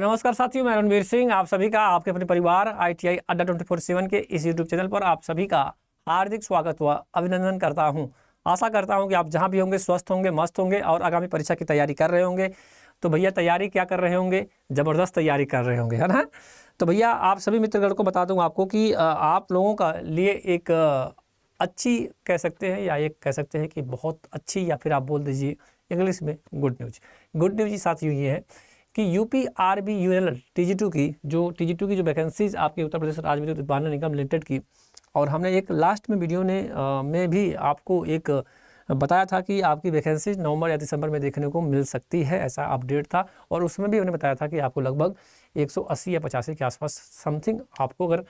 नमस्कार साथियों मैं रणवीर सिंह आप सभी का आपके अपने परिवार आईटीआई अड्डा ट्वेंटी फोर सेवन के इस यूट्यूब चैनल पर आप सभी का हार्दिक स्वागत हुआ अभिनंदन करता हूं आशा करता हूं कि आप जहां भी होंगे स्वस्थ होंगे मस्त होंगे और आगामी परीक्षा की तैयारी कर रहे होंगे तो भैया तैयारी क्या कर रहे होंगे ज़बरदस्त तैयारी कर रहे होंगे है ना तो भैया आप सभी मित्रगण को बता दूँ आपको कि आप लोगों का लिए एक अच्छी कह सकते हैं या एक कह सकते हैं कि बहुत अच्छी या फिर आप बोल दीजिए इंग्लिश में गुड न्यूज गुड न्यूज साथियों ये है कि UP R B U L T की जो टी की जो वैकेंसीज आपके उत्तर प्रदेश राज्य विद्युत उत्पादन निगम लिमिटेड की और हमने एक लास्ट में वीडियो ने आ, में भी आपको एक बताया था कि आपकी वैकेंसीज नवंबर या दिसंबर में देखने को मिल सकती है ऐसा अपडेट था और उसमें भी हमने बताया था कि आपको लगभग 180 या पचासी के आसपास समथिंग आपको अगर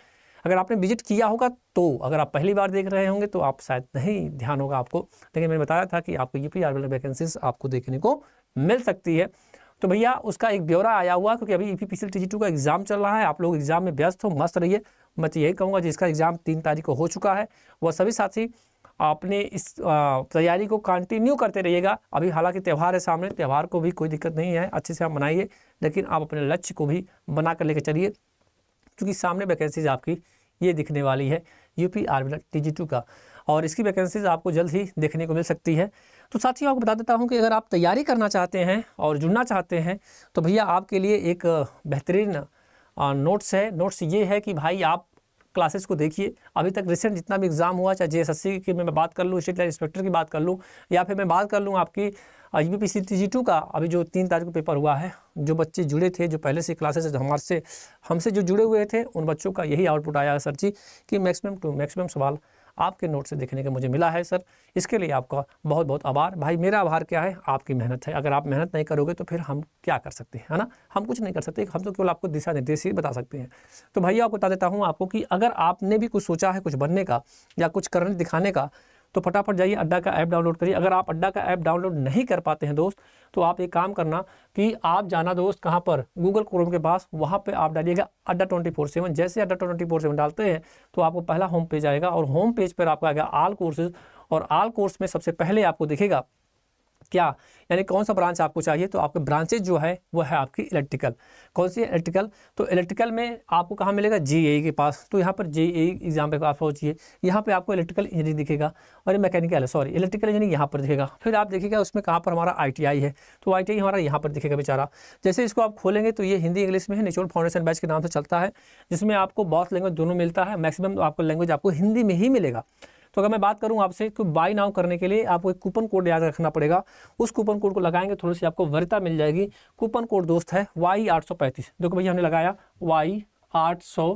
अगर आपने विजिट किया होगा तो अगर आप पहली बार देख रहे होंगे तो आप शायद नहीं ध्यान होगा आपको लेकिन मैंने बताया था कि आपको यू पी वैकेंसीज आपको देखने को मिल सकती है तो भैया उसका एक ब्यौरा आया हुआ क्योंकि अभी ई e पी का एग्ज़ाम चल रहा है आप लोग एग्ज़ाम में व्यस्त हो मस्त रहिए मैं तो यही कहूँगा जिसका एग्ज़ाम तीन तारीख को हो चुका है वह सभी साथी आपने इस तैयारी को कंटिन्यू करते रहिएगा अभी हालांकि त्यौहार है सामने त्यौहार को भी कोई दिक्कत नहीं है अच्छे से आप मनाइए लेकिन आप अपने लक्ष्य को भी बना कर लेकर चलिए क्योंकि सामने वैकेंसीज आपकी ये दिखने वाली है यूपी आर्मी टी का और इसकी वैकेंसीज़ आपको जल्द ही देखने को मिल सकती है तो साथ ही आपको बता देता हूँ कि अगर आप तैयारी करना चाहते हैं और जुड़ना चाहते हैं तो भैया आपके लिए एक बेहतरीन नोट्स है नोट्स ये है कि भाई आप क्लासेस को देखिए अभी तक रिसेंट जितना भी एग्ज़ाम हुआ चाहे जे की मैं बात कर लूँ स्टेट लाइन इंस्पेक्टर की बात कर लूँ या फिर मैं बात कर लूँ आपकी U B P C T G two का अभी जो तीन तारीख को पेपर हुआ है जो बच्चे जुड़े थे जो पहले से क्लासेस हमारे से हमसे जो जुड़े हुए थे उन बच्चों का यही आउटपुट आया है सर जी कि मैक्सिमम टू मैक्सिमम सवाल आपके नोट से देखने का मुझे मिला है सर इसके लिए आपका बहुत बहुत आभार भाई मेरा आभार क्या है आपकी मेहनत है अगर आप मेहनत नहीं करोगे तो फिर हम क्या कर सकते हैं है ना हम कुछ नहीं कर सकते हम तो केवल आपको दिशा निर्देश ही बता सकते हैं तो भैया आपको बता देता हूँ आपको कि अगर आपने भी कुछ सोचा है कुछ बनने का या कुछ करने दिखाने का तो फटाफट जाइए अड्डा का ऐप डाउनलोड करिए अगर आप अड्डा का ऐप डाउनलोड नहीं कर पाते हैं दोस्त तो आप एक काम करना कि आप जाना दोस्त कहाँ पर गूगल क्रोम के पास वहाँ पर आप डालिएगा अड्डा ट्वेंटी फोर सेवन जैसे अड्डा ट्वेंटी फोर सेवन डालते हैं तो आपको पहला होम पेज आएगा और होम पेज पर आपका आएगा आल कोर्सेज और आल कोर्स में सबसे पहले आपको दिखेगा क्या यानी कौन सा ब्रांच आपको चाहिए तो आपके ब्रांचेज जो है वो है आपकी इलेक्ट्रिकल कौन सी इलेक्ट्रिकल तो इलेक्ट्रिकल में आपको कहाँ मिलेगा जे e के पास तो यहाँ पर जे एग्जाम पे आप सोचिए यहाँ पे आपको इलेक्ट्रिकल इंजीनियरिंग दिखेगा और ये मैकेनिकल है सॉरी इलेक्ट्रिकल इंजीनियरिंग यहाँ पर दिखेगा फिर आप देखिएगा उसमें कहाँ पर हमारा आई है तो आई हमारा यहाँ पर दिखेगा बेचारा जैसे इसको आप खोलेंगे तो ये हिंदी इंग्लिश में है नेचुरल फाउंडेशन बैच के नाम से चलता है जिसमें आपको बहुत लैंग्वेज दोनों मिलता है मैक्सिमम आपको लैंग्वेज आपको हिंदी में ही मिलेगा तो अगर मैं बात करूँ आपसे कि बाई नाउ करने के लिए आपको एक कूपन कोड याद रखना पड़ेगा उस कूपन कोड को लगाएंगे थोड़ी सी आपको वरिता मिल जाएगी कूपन कोड दोस्त है वाई आठ सौ पैंतीस जो कि भैया हमने लगाया वाई आठ सौ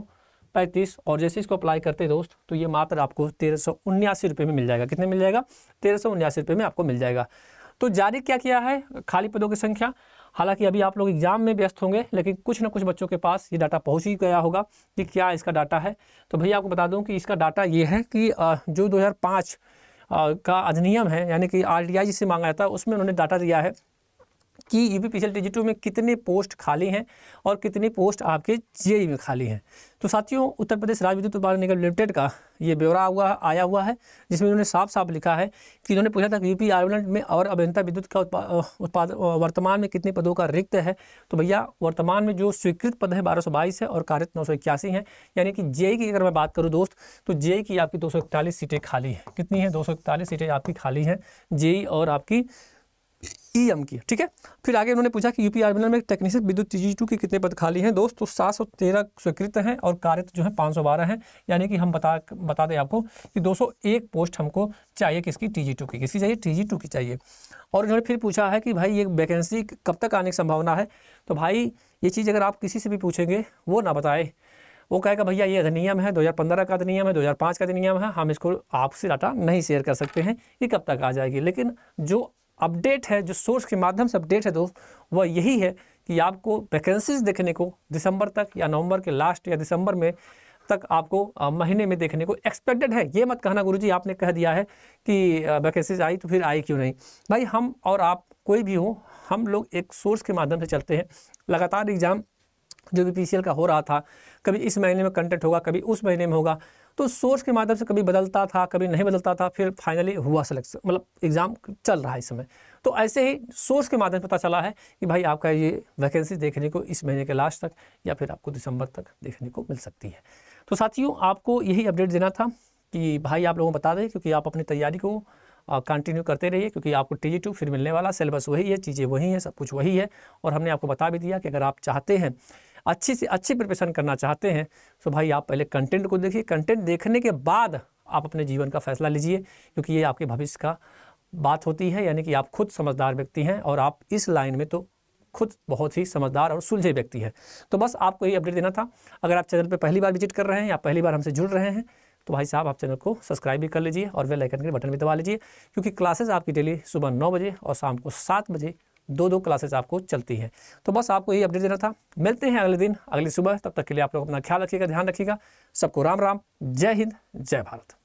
पैंतीस और जैसे इसको अप्लाई करते दोस्त तो ये मात्र आपको तेरह सौ उन्यासी रुपये में मिल जाएगा कितने मिल जाएगा तेरह सौ उन्यासी रुपये में आपको मिल जाएगा तो जारी क्या किया है खाली पदों की संख्या हालांकि अभी आप लोग एग्जाम में व्यस्त होंगे लेकिन कुछ ना कुछ बच्चों के पास ये डाटा पहुंच ही गया होगा कि क्या इसका डाटा है तो भैया आपको बता दूं कि इसका डाटा ये है कि जो 2005 का अधिनियम है यानी कि आर से मांगा जाता है उसमें उन्होंने डाटा दिया है कि यू पी पी में कितने पोस्ट खाली हैं और कितने पोस्ट आपके जे में खाली हैं तो साथियों उत्तर प्रदेश राज्य विद्युत उत्पादन निगम लिमिटेड का ये ब्यौरा हुआ आया हुआ है जिसमें उन्होंने साफ साफ लिखा है कि इन्होंने पूछा था कि यूपी आयरलैंड में और अभियंता विद्युत का उत्पाद वर्तमान में कितने पदों का रिक्त है तो भैया वर्तमान में जो स्वीकृत पद है बारह है और कार्यरत नौ है यानी कि जे की अगर मैं बात करूँ दोस्त तो जे की आपकी दो सीटें खाली हैं कितनी हैं दो सीटें आपकी खाली हैं जे और आपकी ई एम की ठीक है फिर आगे उन्होंने पूछा कि यूपी आर्मिनल में टेक्नीशियन विद्युत टी टू के कितने पद खाली हैं दोस्तों तो सात सौ तेरह स्वीकृत हैं और कार्य तो जो है पाँच सौ बारह हैं यानी कि हम बता बता दें आपको कि दो सौ एक पोस्ट हमको चाहिए किसकी टी टू की किसकी चाहिए टी टू की चाहिए और उन्होंने फिर पूछा है कि भाई ये वैकेंसी कब तक आने की संभावना है तो भाई ये चीज़ अगर आप किसी से भी पूछेंगे वो ना बताए वो कहेगा भैया ये अधिनियम है 2015 का अधिनियम है 2005 का अधिनियम है हम इसको आपसे डाटा नहीं शेयर कर सकते हैं ये कब तक आ जाएगी लेकिन जो अपडेट है जो सोर्स के माध्यम से अपडेट है दोस्त वह यही है कि आपको वैकेंसीज देखने को दिसंबर तक या नवंबर के लास्ट या दिसंबर में तक आपको महीने में देखने को एक्सपेक्टेड है ये मत कहना गुरुजी आपने कह दिया है कि वैकेंसीज आई तो फिर आई क्यों नहीं भाई हम और आप कोई भी हो हम लोग एक सोर्स के माध्यम से चलते हैं लगातार एग्ज़ाम जो भी पीसीएल का हो रहा था कभी इस महीने में कंटेंट होगा कभी उस महीने में होगा तो सोर्स के माध्यम से कभी बदलता था कभी नहीं बदलता था फिर फाइनली हुआ सिलेक्शन मतलब एग्ज़ाम चल रहा है इस समय तो ऐसे ही सोर्स के माध्यम से पता चला है कि भाई आपका ये वैकेंसी देखने को इस महीने के लास्ट तक या फिर आपको दिसंबर तक देखने को मिल सकती है तो साथियों आपको यही अपडेट देना था कि भाई आप लोगों को बता दें क्योंकि आप अपनी तैयारी को कंटिन्यू करते रहिए क्योंकि आपको टी जी टू फिर मिलने वाला सिलेबस वही है चीज़ें वही हैं सब कुछ वही है और हमने आपको बता भी दिया कि अगर आप चाहते हैं अच्छी से अच्छी प्रिपरेशन करना चाहते हैं तो भाई आप पहले कंटेंट को देखिए कंटेंट देखने के बाद आप अपने जीवन का फैसला लीजिए क्योंकि ये आपके भविष्य का बात होती है यानी कि आप खुद समझदार व्यक्ति हैं और आप इस लाइन में तो खुद बहुत ही समझदार और सुलझे व्यक्ति है तो बस आपको ये अपडेट देना था अगर आप चैनल पर पहली बार विजिट कर रहे हैं या पहली बार हमसे जुड़ रहे हैं तो भाई साहब आप चैनल को सब्सक्राइब भी कर लीजिए और वे लाइकन के बटन भी दबा लीजिए क्योंकि क्लासेस आपकी डेली सुबह नौ बजे और शाम को सात बजे दो दो क्लासेस आपको चलती है तो बस आपको यही अपडेट देना था मिलते हैं अगले दिन अगली सुबह तब तक के लिए आप लोग अपना ख्याल रखिएगा ध्यान रखिएगा सबको राम राम जय हिंद जय भारत